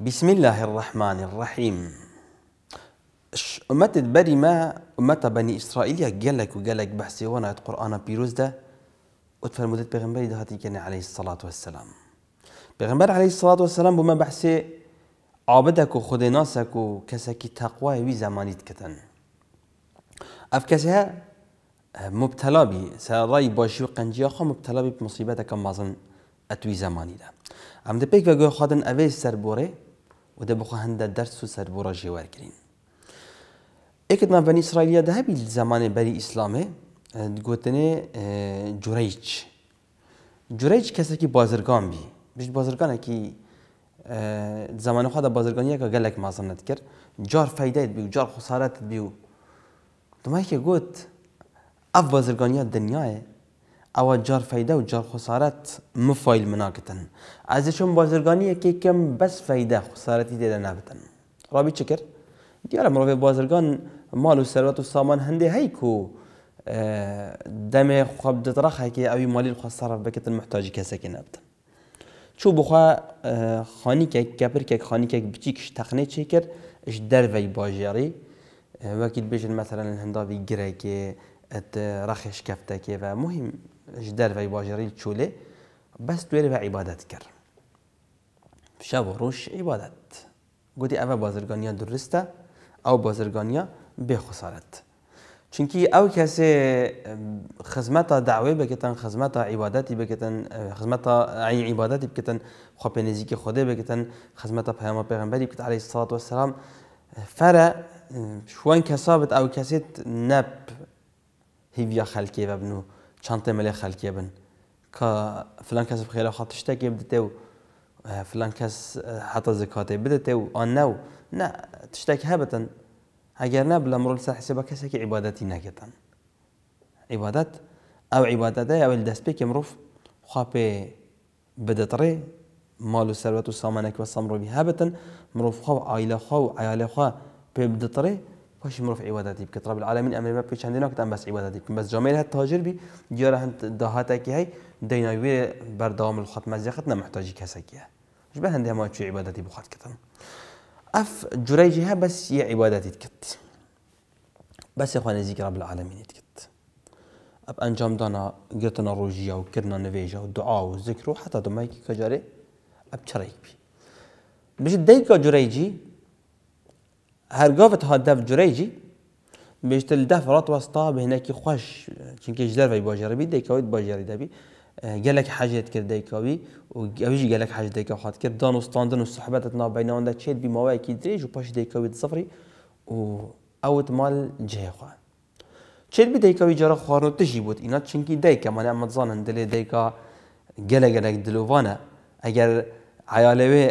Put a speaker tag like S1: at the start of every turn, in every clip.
S1: بسم الله الرحمن الرحيم امت بری ما امت بني اسرائيل گلک و گلک بحثی وانا قرآن پیروز ده ات فرمودت پیغمبری ده هاتی کنه علیه الصلاة والسلام پیغمبر علیه الصلاة والسلام بما بحثی عابدک و خودناسک و کسکی تقوی وی زمانیت کتن اف کسی ها مبتلا بی سرای باشی و قنجی آخوا مبتلا بی مصیبتک مازن اتوی زمانی ده ئەم دە پێک بەگوێ خوادن ئەوەی سەربڕێ و دە بخوا هەندە دەرس و سەربڕە ژێوارکردین ئێکتمان بەنی ئیسرائیلیا دەهبی زمانی بەری ئیسلامێ گوتنێ جوورەیچ جوورەیچ کەسێکی بازرگان بی بش بازرگانێکی زمانی خوادا بازرگانیەکە گەلێک مازنت کرد جار فەیدایت بی و جار خسارەت بی و دمایکە گوت ئەف بازرگانیا دنیاە او جار فەیدە و جار خسارەت مفایل مناکتن از چۆن بازرگانیە کێکم بەس بس خسارەتی تێدا نابن ڕابی چ کرد دیارە مرۆڤێ بازرگان مال و سەروەت و سامان هنده هەندێ هەیک و دەمێ خۆ بدڕەخێکی ئەوی مالی خۆسەرف بکردن محتاجی کەسێکی نابن چوو بخوا خانیکێک کەپرکێک خانیکێک بچیکش تەخنێ چی کرد ش دەرەی باژێڕی وەکیت بژن مەسەرەن هەنداوی گرێکێ ڕەخێش کەفتەکێ و مهم جدار في باجري تشولي بس دويري با عبادات كر شاب روش عبادات گوتی أبا بازرغانيا درستا او بازرغانيا بخسارت خسارت چونکی او کسی خدمت دعوی بکتن خدمت عبادتی بکتن خدمت عین عبادتی بکتن خواب نزدیک خدا بکتن خدمت پیام پیغمبری بکت علیه الصلاة والسلام فرا شوان کسابت او کسیت نب هیویا خلکی و بنو چند تملی خلکی بن که فلان کس بخیر خاطر شتکی بدته و اه، فلان کس اه، حتی زکاتی بدته و آن نه نه تشتکی هبتن اگر نه بلا مرول سر حساب کسی که عبادتی نکتن عبادت او عبادت او دست بی که مروف خواب بدتره مال و ثروت و سامانک و سمروی هبتن مروف خواب عائله خواب و عیال خواب بدتره واش مرو في عبادات بك رب العالمين امر ما بيش عندنا كتم بس عبادات بك بس جميل هالتاجر بي ديار هند دهاتك هي ديناوي بردوام الختمه زختنا محتاج كسكيه شبه عندها ما تشي عبادتي بخات كتم اف ها بس هي عباداتي تكت بس اخوان زيك رب العالمين تكت اب انجام دانا قرتنا روجيا وكرنا نفيجا ودعاء وذكر وحتى دمايك كجاري اب تشريك بي باش دايكا جريجي هرگافت ها دف جریجی میشتل دف رات وسطا به نکی خوش چونکه جدر وی باجر بی دیکاوید باجر دی بی گلك حاجت کرد دیکاوی و اویجی گلك حاجت دیکاو خواد کرد دان استاندن و صحبت اتنا بین آن ده چید بی ماوی اکی دریج و پاش دیکاوی دسفری و اوت مال جه خواه چید بی دیکاوی جارا خوارنو تشی بود اینا چونکی دیکا مانه اما زانن دل دیکا گلک گلک دلوانه اگر عیالوی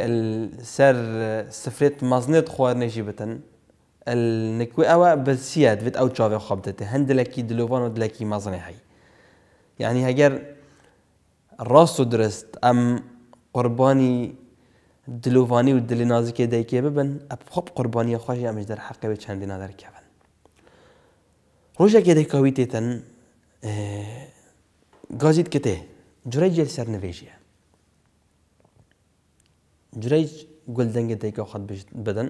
S1: سر سفریت مزنیت خوارنشی بتن النكوي أوا بسياد فيت أو تشافي خبطته هندلكي دلوفان ودلكي هاي يعني هجر الراس درست أم قرباني دلوفاني ودل نازك دايكي ببن أب خب قرباني خوشي أمش در حقي بچندي نادر كفن روشا كده كويتي تن غازيت كته جريج سر نفيجيا جريج گلدنگ دیگه خود بدن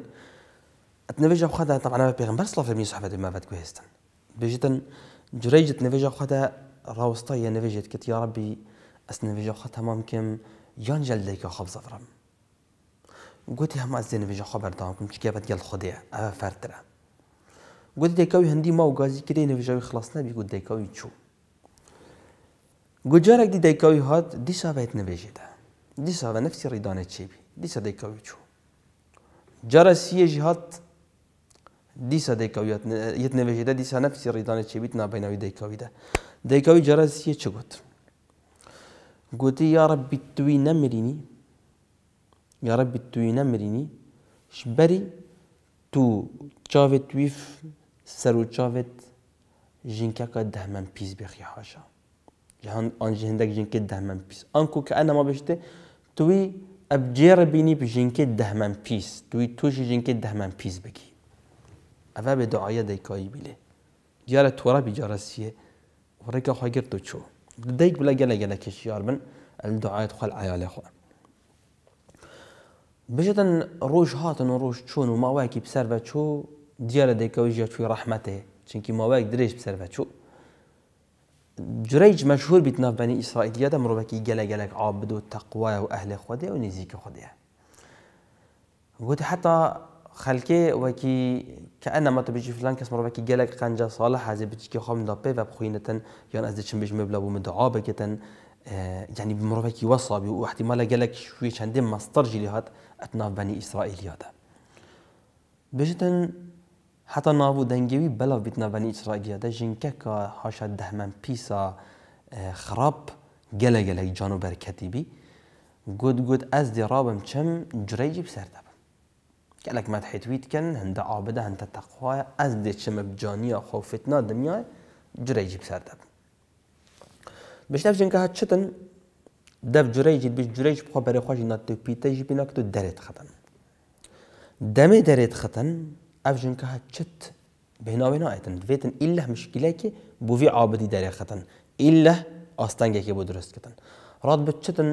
S1: تنوێژە خدا تەمانە پێغمبەر سڵافەرمی سحفەتی مافەت کوێستن بێژتن جرەیجت نوێژە خۆدا ڕاوستە یە نوێژێت کە یاڕبی ئەس نوێژە خۆ تەمام کەم یان جەل لەیکە خۆ بزەفرم گوتی هەم ئەس دێ نوێژە دام بەرداوام کەم چکە بەت خدا خۆدێ ئەوە فەرترە گوت دێکەوی هەندی ما و گازی کردی نوێژەوی خلاص نەبی گوت دەیکەوی چوو گوجارێک دی دەیکەوی هات دیسا بێت نوێژێدا دیسا بە نفسی ڕیدانە چێبی دیسە دەیکەوی چوو جارە سیەژی هات ديسا دەیکەوێت یەت نەوێژیدا دیسا نەفسی ڕیدانە چێبیت نابینەوەی دەیکەویدا دەیکەوی جەرەسیە چ يا ربي توي نمريني يا ربي توي نمريني شبري تو چاوێت ويف سرو و جنكا ژینکەکە دەمەم پیس حاشا جهان آن جهندك جنكا دەمەم پیس انكو كأنا ما بشتێ توي أبجير بيني بژینکە دەمەم پیس توي توشی ژینکە دەمەم پیس بكي ئەە بێ دعاە دەیکایی بیلێ دیارە تۆرە بیجارەسیە وڕێکە خۆی گرت و چوو دەیک بلە گەلە گەلە کشیار من دعاەت خۆل ئایالێ خۆ بژێتن روش هاتن و روش چون و ماوایکی پسەر بە چوو دیارە دەیکەوی ژە چووی ڕەحمەتێ چونکی ماوایەک درێژ پسەر بە چوو جرەیج مەشهور بیت ناف بەنی ئیسرائیلە مرۆڤێکی گەلە گەلک عاب بدو عابد و ئەهلێ خودێ و نزیکە خودەیە وت حتا خەلکی که کە ئەنەمە بژی فلان کس کەس مڕۆکی گەلێک صالح ساڵە حەزی بچکی خۆم داپێ بە بخوینەتەن یا از دەچم بژمێ بلا بۆ مدعا یعنی ینی کی وصابی و احتمالا گلک شوی چەندین مەستەر جلی هات ئەتناف بەنی یاده بژتن حتی نابوو دەنگەوی بەلاو بیتنا بەنی یاده ژینکە کە هاشە دەمەن پیسا خراب گەلە گەلێک جانو و بەرکەتیبی گوت گوت ئەس دیڕابم چەم جرەیجی گەلک مەدحیتویتکەن هەندە ئابدە هەندە تەقوایە ئەس دێ چمە بجانیە خۆفتنا دنیای جرەیجی بسەر دەبن بشتەفژنکە هات چتن دەف جرەیجی بش جرەیج بخۆ بەرەخواژی ناتۆپیتەژی بینەکە و دەرێت خەتن دەمێ دەرێت خەتن ئەف ژنکە هات چت بهناوی نایەتن دوێتن ئیلە مشکلەکی بۆڤی ئابدی دەرێ خەتن ئیلە ئاستەنگێکی بۆ درستکردن ڕات بچتن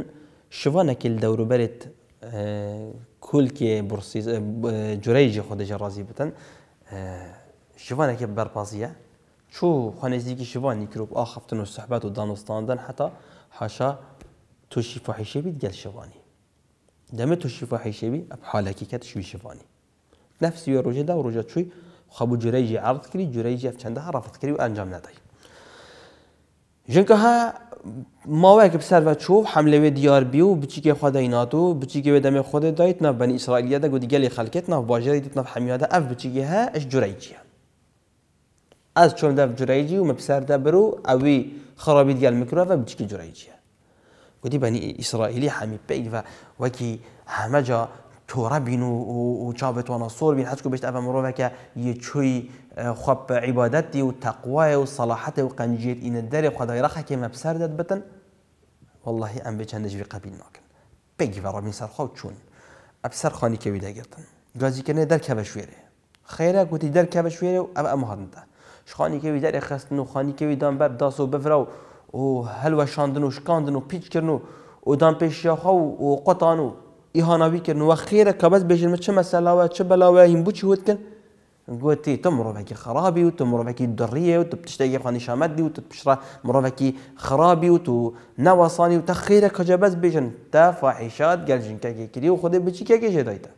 S1: شوانەکی دەوروبەرێت کولکێ آه، برسی آه، آه، جورەیجی خۆدەژە ڕازی بتەن شوانێکی بەرپازیە چوو خوانێزیکی شوانی کروب ئاخفتن و سەحبات و دانوستاندن حتا حاشا توشی فحیشەبی گەل شوانی دەمە توشی فحیشەبی ئەب حالێکی کات شوی شوانی نفسی ڕۆژێدا و ڕۆژە چووی خەبوو جورەیجی عرض کردی جورەیجی ئەف چەندە ڕافت کردی و ئەنجام نەدای ژنکەها ما وقت بسر و چو حمله و دیار بیو بی و بچیکێ خدەینات بچی که ودم خود دایت نه بنی اسرائیل بەنی ئیسرائیلە دەگو دیگەلی نه باجر باژێری نه نە حمیادە ئەف بچیگە هە ئەش جوورەیجیە. از چون دف جوورەیجی و مەپسەر دەبر و ئەوی خڕابی دیال میکرۆڤە بچکی بنی اسرائیلی حمی ئیسرائیلی و وکی همه جا تۆرە بین و چاوێتوانە نصور بین هەچکو بشت ئەە یه یەکوی اه، خب عبادتی و تقوای و صلاحت و قنجیت قەنجێت ئینە دەرێ خدای ڕخەکێ مەپسەر دەت بتن ام به بێ چەندەژوی قبیل بگی من سر خود چون ابسر خانی که ویدا گرتن گازی کنه در که بشویره خیره گوتی در که بشویره و ئەم ئەم هەندە شخانیکەوی دەرێ خستن و خانیکەوی دام بەر داس و بفرا و هەلوە شاندن و شکاندن و پیچ و و دام پیش یا خو و قطانو إهانا بيك نو وخيرة كبس بيجن متش مسألة وش بلا وين بوش هود كن قلتي إيه، تم روبكي خرابي وتم روبكي درية وتبتشتاقي خاني شامدي وتبشرة مروبكي خرابي وتو نوصاني وتخيرة كجبس بيجن تا فاحشات قال جن كاكي كري وخذ بيجي كاكي جدايتا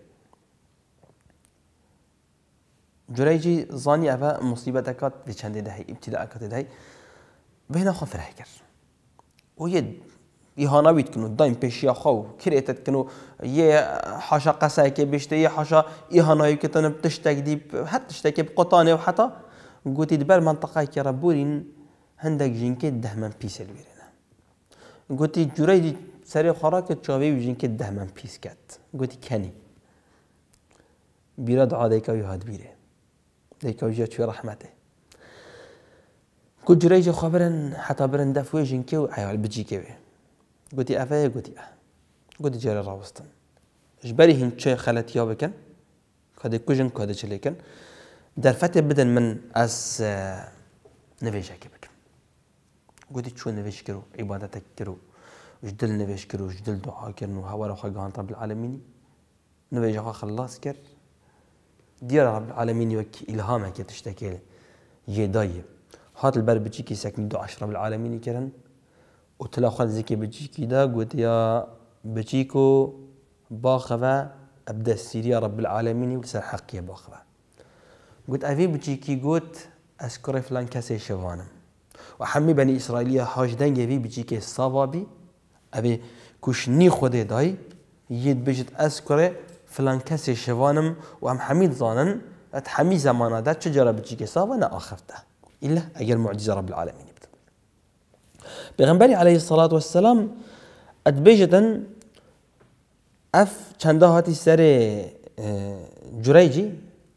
S1: جريجي زاني أفا مصيبة كات في شندي دهي ابتداء كات دهي بهنا خفر هيكر ويد ایهانه بید کنو دایم پیشی خواهو کر کنو یه حاشا قصه که بیشته یه حاشا ایهانه که که تنب تشتک دیب حت تشتک بقطانه و حتا گویی دبر منطقه که ربورین هندک جنکه ده من پیسه گویی گوتی سری خورا که چاوی و جنکه پیس کت گویی کنی بیرد دعا دیکاو یه هد بیره دیکاو یه چوی رحمته گو جوره خبرن حتا برن دفوی جنکه و عیال بجی که گوتی قدي أه قدي گوتی الراوستن ڕاوستن ژبەری هینچێ خلت بکەن کادێ كوجن کادە چلێکن درفت بدن من ئەس نفيش بکەم قدي چۆن نفيش كرو و عیبادەتە کرد و دل نوێژ کرد و دل دوعاکردن و هەوارە خۆگەان ڕب العالمینی نوێژەخوا خلاص كر دیارە رب العالمين وەک إلهامك يتشتكي يداي هات البەر بچیکی سەکنی دو عشرە العالمين کردن وتلا خلزكي بجيكي دا قلت يا بجيكو باخفا أبدا السيريا رب العالمين وكسر حقي يا باخفا قلت أفي بجيكي قلت أسكري فلان كاسي شفانم وحمي بني إسرائيلية هاج دنجي في بجيكي الصبابي أبي ني خدي داي يد بجت أسكري فلان كاسي شفانم وهم حميد ظانن أتحمي زمانا دا تشجرة بجيكي صابا أنا آخفته إلا أجل معجزة رب العالمين پیغمبری علیه الصلاة والسلام ادبیجتن اف چنده هاتی سر اه، جریجی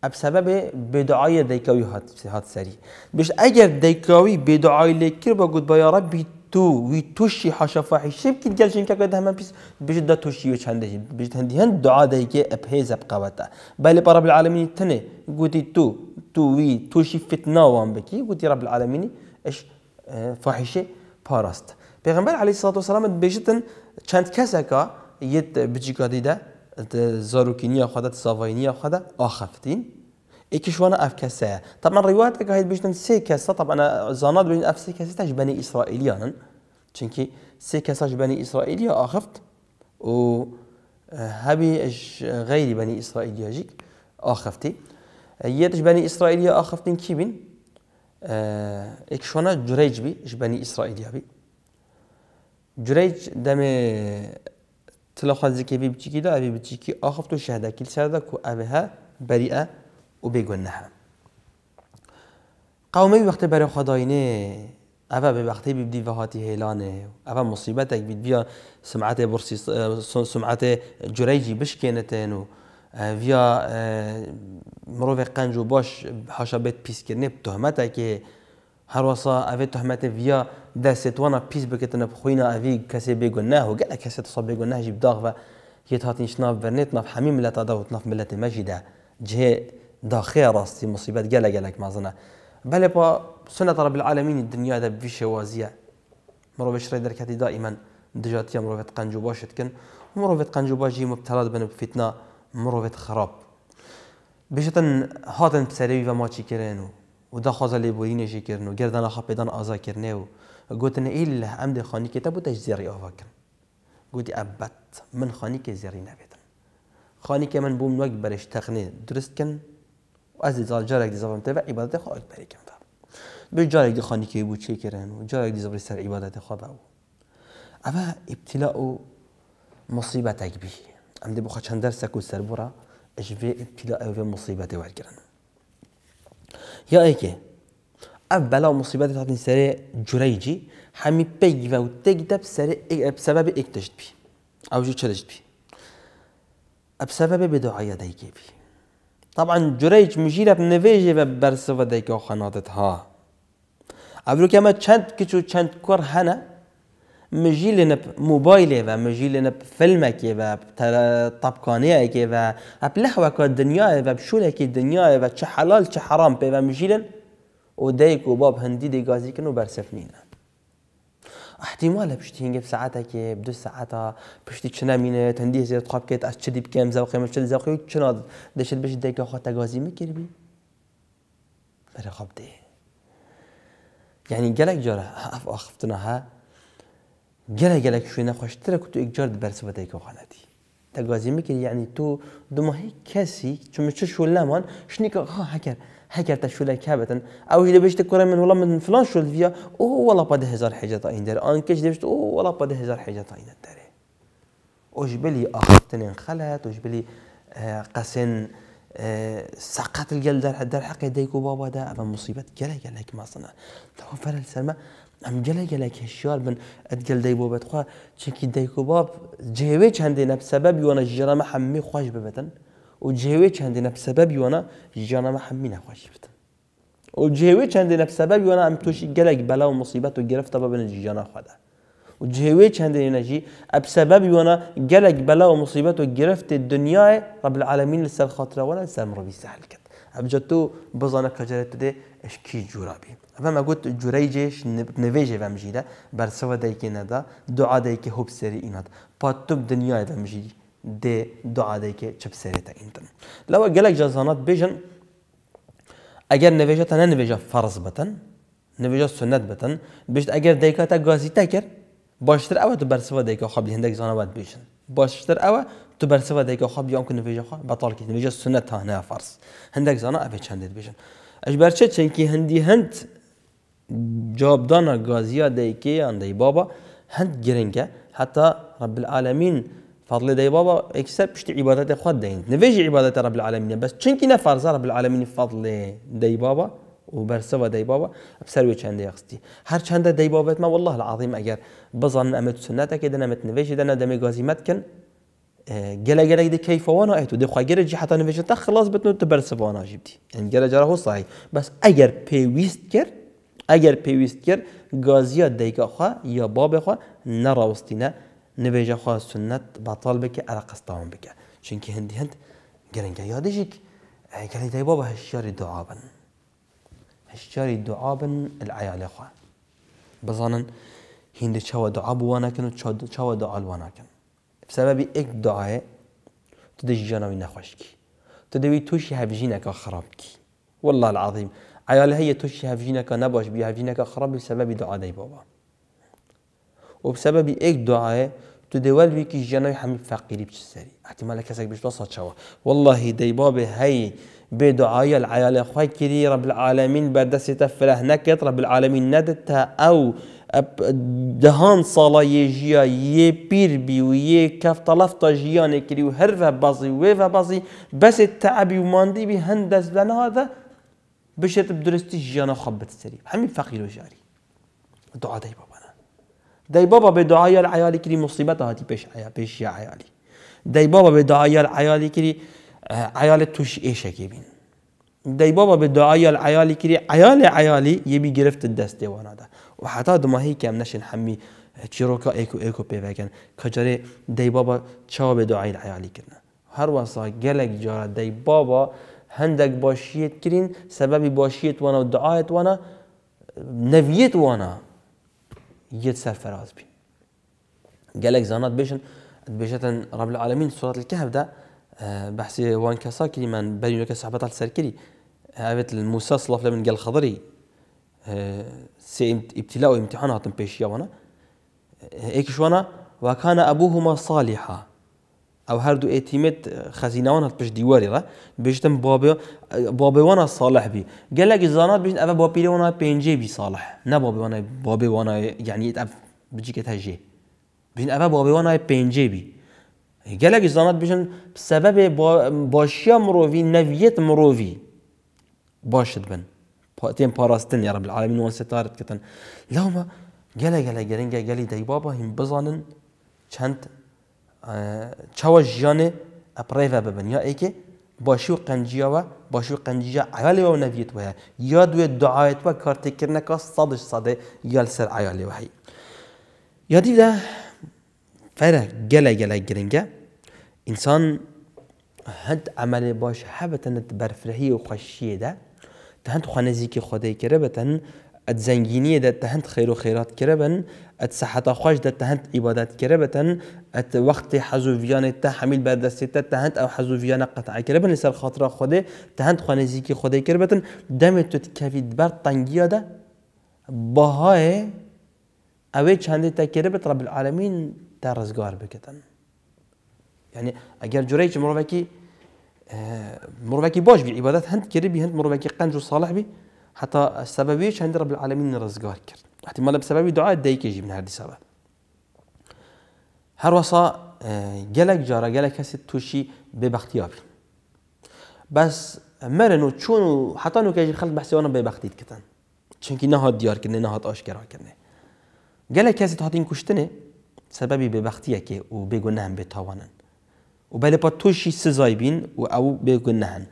S1: اب سبب بدعای دیکاوی هات سری بش اگر دیکاوی بدعای لکر با گود با یا ربی تو وی توشی حاشا حشب کد گل شنکا که دهما پیس بش دا توشی و چنده جی بش هندی هند دعا دیکی اب هیز اب قواتا بله پا رب العالمین تنه گودی تو تو وی توشی فتنه وان بکی گودی رب العالمین اش اه، فاحشه parast. Peygamber aleyhissalatu vesselam bejitin çend keseka yet bicikadi de zarukiniya xada tisavayiniya xada ahaftin. إيكي شوانا أف کسه طبعا که هاي بيجن سه کسه طبعا زانات بین أف کسه كسا تاج بني چونکی سه کسه كسا بني اسرائیلی آخفت و اه، غیری غير بني إسرائيليا جيك آخفتي يتش اسرائیلی اخفتین آخفتين بین ایک آه، اكشونا بی اش جبني اسرائيل بی جريج دم تلخوا زكي بي بتشيكي دا بی ابي بتشيكي اخفتو شهدا كل سادا كو ابها بريئه وبيقولنها قومی وقت برای خداینه اوه به وقتی بیبدی و هاتی هیلانه اوه مصیبت اک بید بیا سمعت برسی سمعت جریجی بشکنتن و ویا مرو قنج قنجو باش حاشا بیت پیس کرنه تهمتا که هر وصا اوی تهمت ویا دست وانا پیس بکتن بخوینا اوی کسی بگون نه و گله کسی تصاب بگون نه جیب داغ و یه تاتین شناف ورنیت ناف همی ملت ادا و ناف ملت مجیده جه داخل راستی مصیبت گله گلک مازنه بله با سنة رب العالمين الدنيا ده بفيش مرو مروفش ريدر كاتي دائما مرو دجاتي مروفت قنجوباش مرو ومروفت قنجو جي مبتلات بن بفتنه مروفت خراب بشتن هاتن سروی و ماچی كرينو و دا خوازا لیبورینشی کرن و گردن آخا پیدان آزا کرنه و گوتن ایل ام ده خانی که تا بودش زیری آوا کرن ابت من خاني كي زيري نبیدن خاني كي من بوم نوك برش تخني درست كن و از دیزار جارک دیزار تبع عبادت خواه اکبری کن به جارک دی خانی که بود چی کرن و جارک دیزار سر عبادت خواه او اما ابتلاء مصيبة تكبيه ئەم دێ بخە چەند دەرسەک و سەربڕە ئەژێ پیلا ئەوێ مصیبەتی وەرگرن یا ئەیکێ ئەف بەلاو مصيبة هاتنی سەرێ جريجي هەمی پێیوە و تێکدە سەبەب ئێک تشت بی ئەوژی چدەشت بی ئەب سەبەبێ بێدۆعاە دەیکێ بی طبعا جريج مجيرة بنفيجي ببرسفة ديكو خناطتها أبلو كما چند كيشو چند كور هنا مجیل نب موبایل و مجیل نب فیلم که و طبقانه که و اب لحوه که دنیا و بشوله که دنیا و چه حلال چه حرام پی و مجیلن و دیک و باب هندی دیگازی کن و احتمال بشتي هنجي بساعتها كي بدو ساعتها بشتي تشنا مين تنديه زي تخاب كيت اشتدي بكام زوقي ما تشدي زوقي تشنا دشت باش ديكا خوتا میکری ما کیربی برا خبدی یعنی یعنی قالک جری اف گەلە گەلێک شوێنە خۆشترە و تو ئیجار بەرسبەتی کۆخانەتی تەگوازی میکرد یعنی تۆ دماهی کەسی شنی که شولامان هکر هکر تا تە که کابەتن ئەو هی دەبێتە کوڕە من وڵام من فلان شولڤیا ئۆ وڵا ده هزار حێجەتا داره دەر ئان کەش دەبێت ئۆ وڵا ده هزار داره حێجەتا ئینە دەرێ ئۆژبلی ئاختنێن خەلەت ئۆژبلی قەسێن سقط الجل در در حق يديك وبابا ده أبا مصیبت جل جل هيك ما صنع تهو فرل سلمة ام گەلە گله کشیار بن ادگل دی بو بەتخوا چکی دی کو باب جهوی جێوێ چەندێ نەبسەبە بیوانە ژێرەمە هەممی خۆش ببێتن و جێوێ چەندێ نەبسەبە بیوانە ژیانەمە هەممی نەخۆشی بتن و جێوێ چەندێ سبب یونه ام توشی گله بلا و مصیبت و گرفت گرفتە ببن ژیانە خوادا و جێوێ چەندێ اب سبب یونه گله بلا و مصیبت و گرفت دنیای رب العالمین لەسەر خاطرەوە لەسەر مڕوی سەحل کرد ابجا تو بزانه کجرت ده اش کی جورابی؟ اما و ما گوت جورای جش نویجه بر سوا دای که ندا دعا دای حب سری اینات پاتوب دنیای وم د ده دعا دای که چپ سری تا اینتن لو گلک جزانات بیجن اگر نویجه تا نه نویجه فرض بتن نویجه سنت بتن بیشت اگر دیکا تا گازی تا کرد باشتر اوه تو بر سوا دیکا خواب هندک زانه بیشن باشتر اوه تو بر سوا دقیقه خواب بیام کنه ویژه خواب بطال کنه ویژه سنت ها نه فرض هندک زانا ابي چند بيجن اش برچه كي هندي هند جابدانا غازیا دایکی ان دی بابا هند جرينجا حتى رب العالمين فضل دي بابا اكسر بشت عبادات خو دين نفيج عبادات رب العالمين بس چنكي نفرز رب العالمين فضل دي بابا وبرسوا دي بابا بسروي چند يقصدي هر چند دي بابا ما والله العظيم اگر بظن امت سنتك اذا امت نفيجي دنا دمي غازي متكن جلا جلا دي كيف وانا ايتو دي خوي جرجي حتى نفيشن تا خلاص بتنو تبرس وانا جبتي يعني جلا جرا هو صحيح بس اگر پیویست كر اگر پیویست كر گازیا دیگه خوا يا باب نرى وسطينا نبيجا خوا سنت بطال بك على قصتهم بك چونك هندي هند قرنك يا ديجيك قال بابا هشاري دعابا هشاري دعابا العيال اخوا بظن هندي چوا دعاب وانا كنو چوا دعال وانا بسبب إك دعاء تدي جانا من نخوش کی تو دوی توشی والله العظيم عيال هي توشي هفجينك نباش بي هفجينك خراب بسبب دعاء دي بابا وبسبب إك دعاء تدي والوي كي جانا که فقيري همین احتمال کسک بشتا توصل شوا والله دي بابا هي بدعاء العيال خوي خواه رب العالمين بردست فله نكت رب العالمين ندتها او دهان صلاة یجیا یه پیر بی و یه کف طلف تا جیانه کری و هر و بس تعبی و ماندی بی لنا هذا بشت بدرستی جيانا خبت سري همین فقیر وجاري دعاء دعا دای بابانا دای بابا بدعاء دعای العیالی کری مصیبت هاتی پیش عیا پیش یا عیالی دای بابا بدعاء دعای العیالی کری عیال توش ايش کی بین بابا بدعاء دعای العیالی کری عيالي عیالی یه بی گرفت دست ده وحتى حتی دما هی که هم نشین همی ايكو اه، ایکو ایکو پی بکن بابا چاو بدو عيد عيالي کردن هر واسا گلک جارا دی بابا هندك باشيت كرين سببی باشيت وانا ودعايت وانا نفيت وانا يت سر فراز بین قالك زانات بيشن بيشتن رب العالمين سورة الكهف ده بحسي وان كسا كلمان بني لك صحبة اه، السركري هابت الموسى صلاف لمن قال خضري اه، سي ابتلاء وامتحان هاتم بيش يوانا ايك شوانا وكان ابوهما صالحا او هر دو اتيمت آه، خزينوان هات بيش ديواري را بيشتم بابي آه، بابي وانا صالح بي قال لك زانات بيش ابا بابي وانا بينجي بي صالح نا بابي وانا بابي وانا يعني اتاب بجيك تهجي بيش ابا بابي وانا بينجي بي قال لك زانات بيش بسبب باشيا مروفي نفيت مروفي باشد بن تیم پاراستن یا رب العالمین وان ستارت کتن لهم گله گله گرینگه گلی دی بابا هم بزانن چند چوا جیانه اپریوه ببن یا ای که باشی و قنجیا و باشی و قنجیا عیالی و نویت و یا دوی دعایت و کارتی کرنه که صدش صده یال سر عیالی و هی ده دیده فره گله گله گرینگه انسان هد عمل باش حبتنت برفرهی و خشیه ده تهند خو نزیکی خدای کرده بتن ات زنگینیه ده تهند خیر و خیرات کرده بن ات صحت خوش ده تهند عبادت کرده بتن ات وقت حزو ویان ته حمیل بر دستی ته تهند او حزو ویان قطع کرده بن سر خاطر خدای تهند خو نزیکی خدای کرده بتن دم تو کفید بر تنگی ده باهای اوی چندی تا بت رب العالمین در رزگار بکتن يعني اگر جوری چه مروفاكي باش بي عبادات هند كربي هند مروفاكي قنج وصالح بي حتى السببيش هند رب العالمين رزقار كرد احتمال بسبب دعاء دايك يجي من هذا السبب هر وصا جلك اه، جارا جلك هسي توشي ببختيابي بس مرنو و حتى نو كيجي خلق بحثی وانا ببختي كتن چونکی نه هات دیار کنه نه هات آشکرا کنه گله کسی تا این کشتنه سببی ببختیه که و بگو نه بتاوانن و بله پا توشی سزای بین و او بگنهن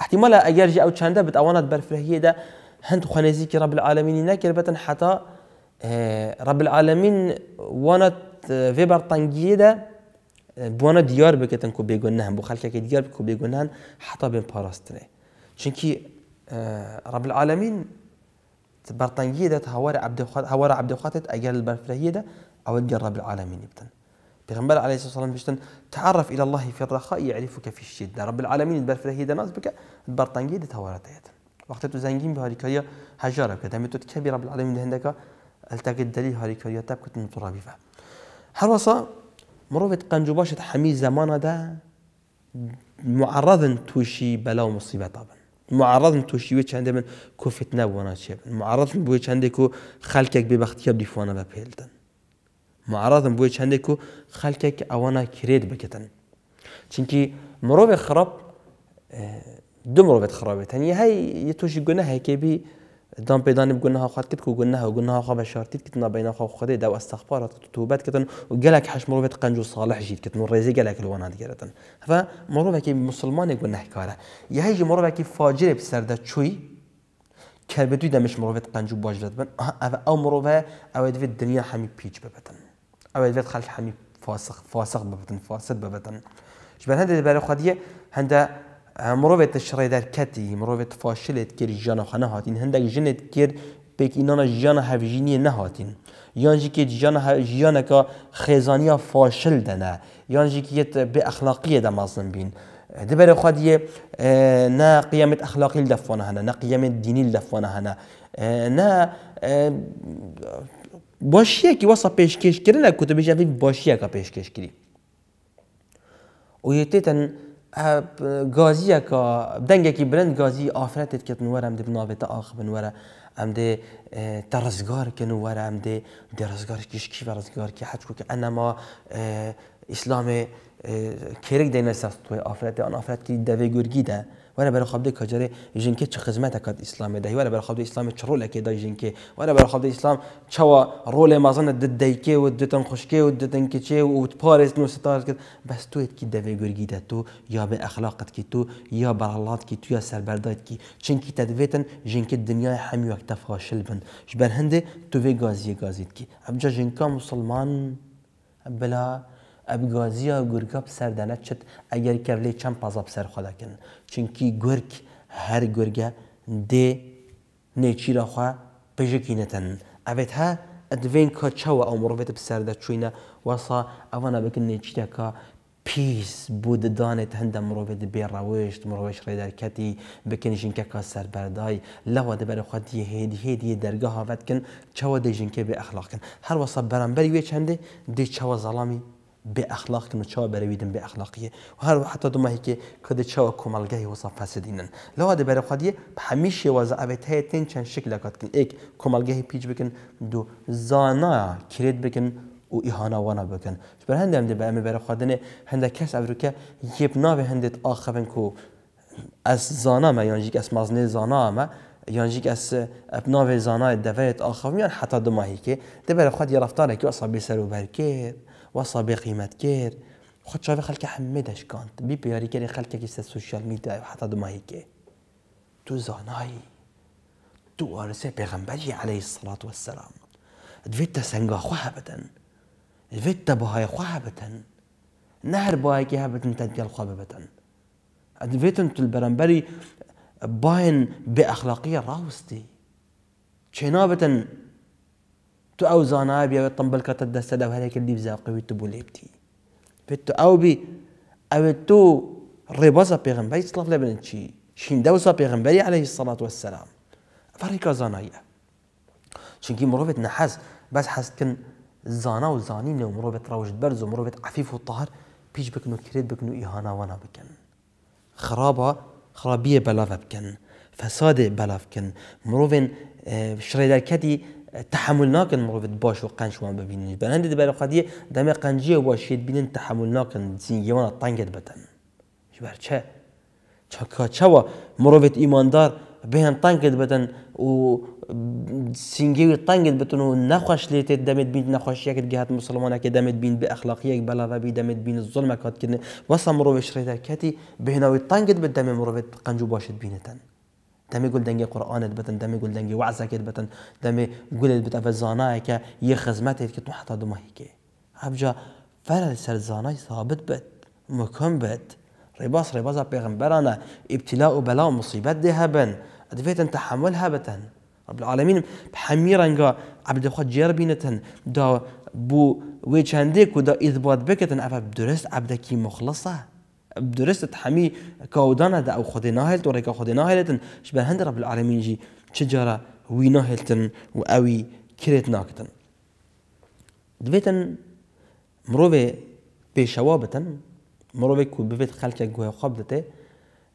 S1: احتمالا اگر جی او چنده بت اوانت برفرهیه ده هند خونزی که رب العالمین نکر بتن حتا آه، رب العالمین وانت وی آه، برطنگیه ده آه، بوانا دیار بکتن که بگنهن بو خلکه که دیار بکو بگنهن حتا بین پاراستنه چونکی رب العالمین برطنگیه ده هوار عبد خاتت اگر البرفرهیه ده او رب العالمین بتن عليه الصلاه والسلام بشتن تعرف الى الله في الرخاء يعرفك في الشده رب العالمين بر فرهی ناس بك برطنگی دت هورت وقت تو زنگین به هاریکایا هجار بك دم تو رب العالمين هندك التقى الدليل هاریکایا تب كنت مترابي فه هر وصا مروفت قنجباشت حمي زمان ده معرض توشي بلا مصيبه طبعا معرض توشي ويش عندما من كوفت ناب وانا شيب معرض بويش عندك كو خلقك ببختيا بدي فوانا ببهلتن معرضن بۆی چندێک و خەکێک ئەوانە کرێت بکەن چونکی مرۆڤێک خراپ دو مرۆڤێت خراپێت هەنی هەی تۆشی گونە هەیەکێبی دام پێدانب گونەها خوات کرد و گونەها گونەها بە شارتیت کردنا بینەخوا خودی دا ئەستەخپارات توبەت کردن و گەلک هەش مرۆڤێت قەنج و ساڵح ژیت کردن و ڕێزی گەلک لەوانە دیگەرەن هەفە مرۆڤێکی مسلمانێک گونەهکارە یهەیژی مرۆڤێکی فاجرێ سەردە فاجر بسرد بەدوی دەمەش دمش قەنج قنجو باش بن آه، او مرۆڤە او دەوێت دنیا هەمی پیچ ببتن او دەبێت خلف حمي فاسق فاسق ببطن فاسد ببطن خادية ببن ژبەر هەندێک دەبارە خودیە هەندە مرۆڤێتە شڕێدەرکەتی مرۆڤێت فاشلێت کرد ژیانەخە نەهاتین انانا جانا هفجيني نهاتين يانجي هەڤژینیە جانا جانا كا خێزانیا فاشل دنا يانجي دەنە یانژێکیت بێ ئەخلاقیە دەمازن بین. دبر خادية آه، نا قيمة أخلاقي لدفونا هنا نا قيمة ديني لدفونا هنا آه، نا آه، باشیه باشیەکی وەسە پێشکەشکردن لە باشیه ئەفی باشیەکە پێشکەشکری و که کا دەنگێکی برند گازی ئافرەتێت کردن وەرە ئەم بنابێتە ئاخ هم ئەم دێ که ترزگار هم ئەم درزگار کش کی شکی کی ڕزگارکی که ئەنەما اسلام کێرەك دەینە سەست توی ئافرەتی ئەن ئافرەتی دەوێ گورگی ده، ولا بر خابدي كجري جنكي چ خدمت كات اسلام دهي ولا بر خابدي اسلام چ رول كي داي جنكي ولا بر خابدي اسلام چوا رول ما زن دد ديكي ودتن خشكي ودتن ود وتبارز نو ستار كت بس تو كي دبي گرگي ده تو يا به اخلاقت كي تو يا برالات كي تو يا سربردات كي چنكي تدويتن جنكي دنيا حمي وقت فاشل بن جبر هندي تو في غازي غازيت كي ابجا جنكا مسلمان بلا ابغازيا ئەبگازیە گورگە سەردەنە چت ئەگەر کە لێ چەند پازە سەر خۆدەکەن چونکی گورگ هەر را خواه نێچیرەخوا پێژکینەتەن ئەبێت ها ئەدوێن کۆچەوە ئەو مڕۆبێت بسەردە چوینە وەسا ئەوانە بکن نێچیرەکە پیس بود بۆ ددانێت هەندە مرۆڤێت بێ ڕەوێشت مرۆڤش ڕێدەرکەتی بکن ژینکەکە سەربەردای لەوە دەبەرەخواتی هێدی هێدی دەرگە هاوەتکن چەوە دەی ژینکە بێ هر هەروەسە بەرەمبەری وێ چنده دی چاو زەڵامی به اخلاق و چاوە بەرەویدن به اخلاقیه و هر وقت دوماهیکێ کە کد چاوە کۆمەلگای وەسە فەسدینن لەوا دەبەرە خودیە هەمیش همیشه ئەبێت هەیە چند شکل شک یک ئێک پیچ بکن دو زانا کرید بکن و ئیهاناوانە بکەن بەر هەندێم دە بە ئەمە بەرەخواردنێ هەندە کەس کو از زانا ما یانجیک یعنی از ئەس زانا ما یانجیک یعنی از زانامە به زانا ئەپ ناوێ زانایە دەوێت ئاخەمیان یعنی که دوماهیکێ خود خودی رفتاره که بسر و بەرکێت وصبي قیمت كير خود شوفي خلك حمد اش كانت بي پیاری کرد خلک که سوشیال میدیا و حتی دمایی که تو زاناي تو ارسي بيغمبري عليه الصلاة والسلام دویت سنگا خواه بدن دویت بهای خواه بدن نهر بهاي که بدن تدیل خواه بدن دویت تو البرنبری باين بأخلاقية راوستي چنابتن تو او زانابي او طنبل كات الدست او هذاك اللي بزاقي ويتبو اللي بتي فتو او بي او تو ريبازا بيغنبري صلى الله عليه وسلم شي شين دوزا بيغنبري عليه الصلاة والسلام فريكا زانايا شين كي مروفت نحاس بس حس كن زانا وزاني نو مروفت روج برز ومروفت عفيف وطهر بيج بكنو كريت بكنو إهانة وانا بكن خرابة خرابية بلافة بكن فساد بلافكن مروفن اه، شريدر كدي تحمل ناکن مروفت باش و قنج وان ببینن بلند دبال قضیه دم قنجی و شید بینن تحمل ناکن زینگی وان تنگت بتن جبر چه چکا چه و مروفت ایماندار بهن تنگت بتن و سینگی و تنگت بتن و نخوش لیتت دمت بین نخوش یکت گهت مسلمانه که دمید بین به اخلاقی یک بلا و بی دمید بین ظلم کات کردن واسه مروفت شریده کتی بهناوی تنگت بت دم مروفت قنج و باشت بینتن دمی گل دنگی قرآنت بتن دمی گل دنگی وعظکت بتن دمی گلت بت اول زانای که یه خدمتت که تو حتی ماهی که هبجا فرل سر زانای ثابت بت مکم بت رباس رباس پیغمبرانه ابتلاء و بلا و مصیبت ده هبن ادفیتن تحمل هبتن رب العالمین بحمیرنگا عبد خود جر بینتن دا بو وی چنده کو دا اثبات بکتن اف درست عبدکی مخلصه درست حمي كاودانا دا او خدي ناهلت وريكا خدي تن شبه هند رب العالمين جي تشجرة وي ناهلتن واوي كريت ناكتن دويتن مروفي بيشوابتن مروفي كو بفيت خلقك جوه قبلته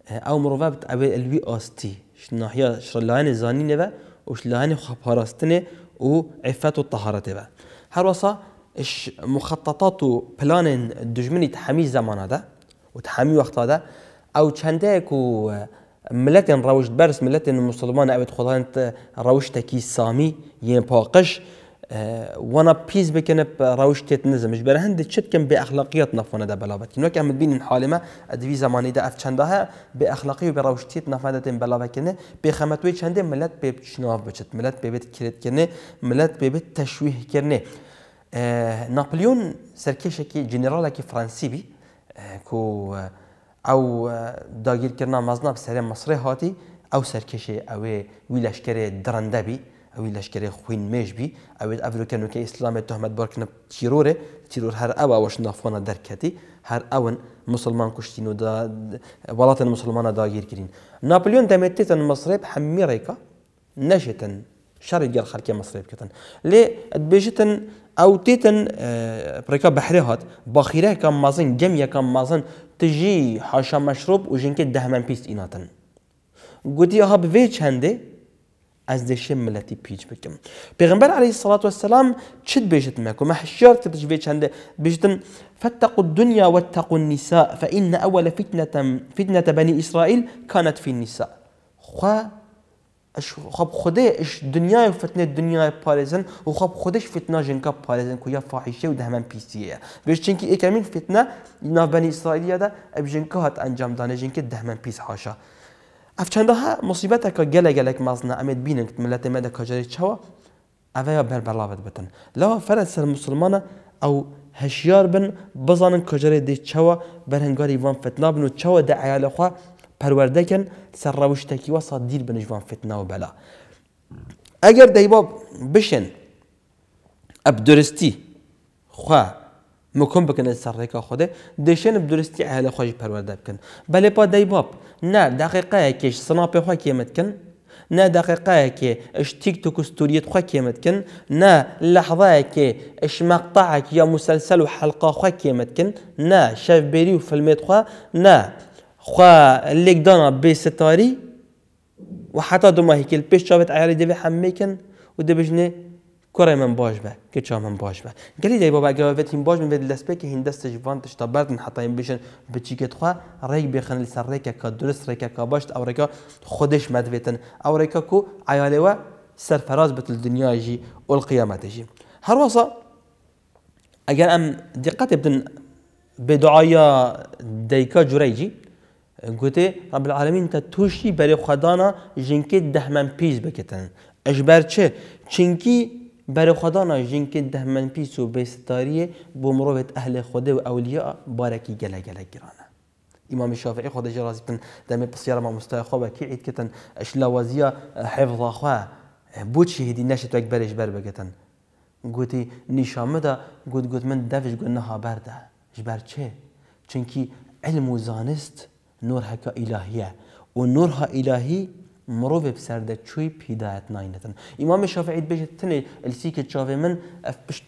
S1: او مروفا بتعبي الوي اوستي شناحيا شرلاين زانينه با وشلاين خباراستنه و عفات الطهارة با هر وصا اش مخططات و بلان دجمني تحمي زمان هذا وتحامي وقت هذا او چندك و آه، ملت برس ملت مسلمان اوت خدان روشت تكي سامي ين باقش آه، وانا بيز بكن روشت نظم مش برهند هند تشت كم باخلاقيات نفونا ده بلاوت نو كم بين حالمه ادوي زماني ده اف چندها باخلاقي وبروشتيت نفادت بلاوت كنه بخمتوي چند ملت بشناف بچت ملت ببت كرت كنه ملت ببت تشويه كنه آه، نابليون سركيشكي جنرالكي فرنسي بي کو او داگیر کردن مزنا به سر مصر هاتی او سرکش او ویلشکر درنده بی او ویلشکر خوین میش بی او افرو کنو که اسلام تهمت بار کنه تیروره تیرور هر او اوش نافوانا درکتی هر اون مسلمان کشتین و دا ولات مسلمان داگیر کرین ناپلیون دمتیتن مصر بحمی ریکا نشتن شر الجر خلق مصر بکتن لی بيجتن او تيتن آه، بريكا بحري هات باخيره كان مازن جم يا كان مازن تجي حاشا مشروب وجنك دهمن بيست إناتن قدي اها بفيج هندي از دشم ملتي بيج بكم پیغمبر عليه الصلاة والسلام چد بیشت ما محشر تدش بیش هنده بيجتن فاتقوا الدنيا واتقوا النساء فإن أول فتنة فتنة بني إسرائيل كانت في النساء خوا اش خب خوده اش دنيا فتنه دنیای پارزن و خب خودش فتنه جنکا پارزن که یا فاحشه و دهمن پیسیه بهش چنکی اکمین فتنه ناف بني اسرائیلیه ده اب جنكا هات انجام دانه ده دهمن پیس حاشا اف چنده ها مصیبت که گله گلک مزنه امید ملت مده کجاری چوا اوه بر بر بلاوت بتن لو فرد سر مسلمانه او هشيار بن بزانن کجاری دي چوا بر وان فتنه بنو و چوا ده عیال خواه پەروەردەکەن سەر ڕەوشتێکی وەسە دیر بنیژوان و بەلا. ئەگەر دەیبا بشن ئەب درستی خوا مکم بکنە سەر ڕێکا خودێ دەشێن درستی ئاهلە خۆشی پەروەەردە بکەن بەلێ پا دەیباب نا داقیقایەکێش سنا پێخوا کێمەتکن نا دقیقایەکێ شتیک تو کوستوریت خوا کێمەتکن نا لەحضایەکێ شمەقطعك یا مسلسل و حلقا خوا کێمەتکن نا شاف و فلمێت خوا نا خوا ليك دانا بي ستاري وحتى دوما هيك البيش جابت عيالي دبي حميكن ودبجني كره من باش به كتشا من باش به قال لي بابا جابت هين باش من بيد لسبيك هين دست جوان تشتا بردن حتى يمبشن بتشيكت خوا ريك بيخن لسريكا كدرس ريكا كباشت او ريكا خودش مدويتن او ريكا كو عيالي و سرفراز بتل الدنيا يجي والقيامة تجي هروسا اگر ام دقت بدن بدعايا ديكا جريجي گوته رب العالمین تا توشی برای خدانا جنکی دهمن پیز بکتن اجبر چه؟ چنکی برای خدانا جنکی دهمن پیز و بیستاریه با مروبت اهل خدا و اولیاء بارکی گله گله گرانه امام شافعی خودش جرازی بن دمی پسیار ما مستای کی عید کتن اش لوازیا حفظ خواه. بود شهیدی نشد اک برش بر بگتن گوتی نشامه دا گوت گوت من دفش گوت برده اش چه؟ چنکی علم و زانست نورهکە الهیه و نورها ئیلاهی مرۆڤ بسەردە چوی پیداەت امام شافعید شافعیت تنه السی که چاوه من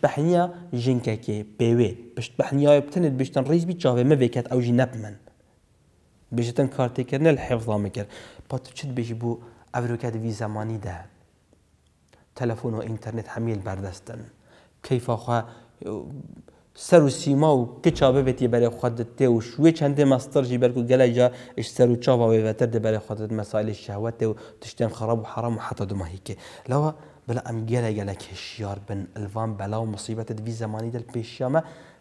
S1: بحنیا پشت جنکه که پێوێ پشت بەحنیاە بتنێت بشتن ڕیزبی چاوێ مە بێکات ئەو ژی نەپمن بێژێتەن کارتێکردنە الحفظا حێفڵامە کرد تو چت بێژی بو افروکت وی زمانی ده تلفون و همیل بردستن بەردەستن کەیفاخوا سر و سیما و کچا بیتی برای خودت ته و شوێ مستر جی برکو و جا اش سر و ده برای خودت مسائل شهوت و تشتێن خراب و حرام و حتا دوماهیکێ لوا بلا ام گەلە گەلک هشیار بن الوان بلا و مصیبەتت وی زمانی دل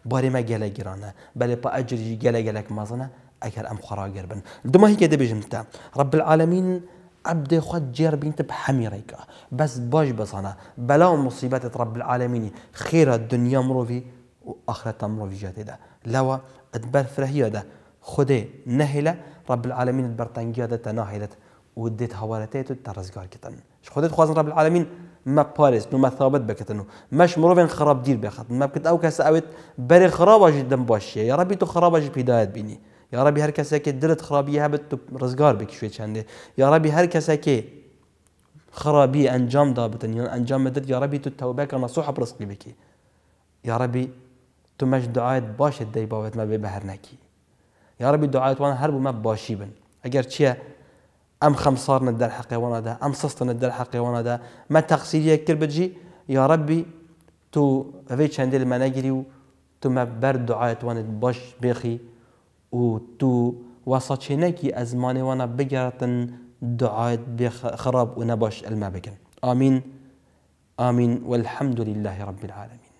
S1: باری ما گەلە گرانه بلا پا ئەجرژی گەلە گەلک مەزنە ئەگەر ئەم خۆراگەر بن دوماهیکە دەبێژم تا رب العالمین عبد خود جير بنت بحميريكا بس باش بصنا بلا مصيبات رب العالمين خير الدنيا مروفي و آخرت هم رو ویجاده ده لوا ادبر فرهیه ده خود نهله رب العالمین البرتنگیا ده تناهلت و دت هوارتیت تو ترزگار کتن خودت خوازن رب العالمین ما پارس نو ما ثابت بكتنو مش مروفين خراب دیر بخط ما بكت او کس اوت بري خرابه جدا باشه يا ربي تو خرابه جي پیدایت بینی يا ربي هر كسا كي درت خرابيه هبت رزگار بك شوی چنده يا ربي هر کسی که خرابی انجام دابتن انجام مدد يا ربي تو توبه كما صحب رزقي بکی يا ربي تو مش دعایت باشه دی باوت ما به بهر نکی یا ربی دعایت وان هر بو ما باشی بن اگر چیه ام خمصارنا در حقی وانا دا ام سستنا در حقی وانا دا ما تقصیری تقصيري بجی یا ربی تو وی شندل ما نجري تو ما بر دعایت وان باش بيخي و تو وسط از ازماني وانا بجرتن خراب و نباش الما بگن آمین آمین والحمد لله رب العالمين